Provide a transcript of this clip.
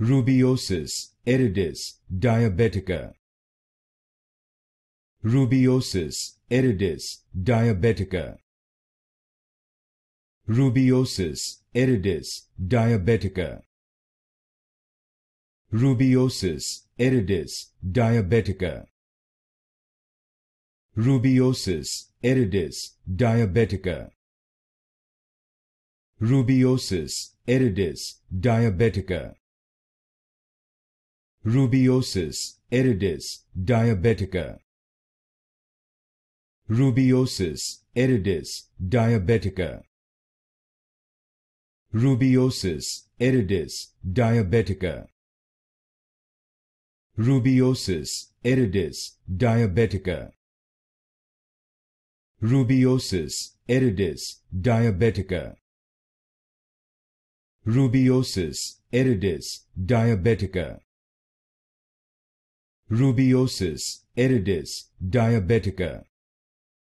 Rubiosis eridis diabetica. Rubiosis eridis diabetica. Rubiosis eridis diabetica. Rubiosis eridis diabetica. Rubiosis eridis diabetica. Rubiosis eridis diabetica. Rubiosis eridis diabetica. Rubiosis eridis diabetica. Rubiosis eridis diabetica. Rubiosis eridis diabetica. Rubiosis eridis diabetica. Rubiosis eridis diabetica. Rubiosis, eridus, diabetica.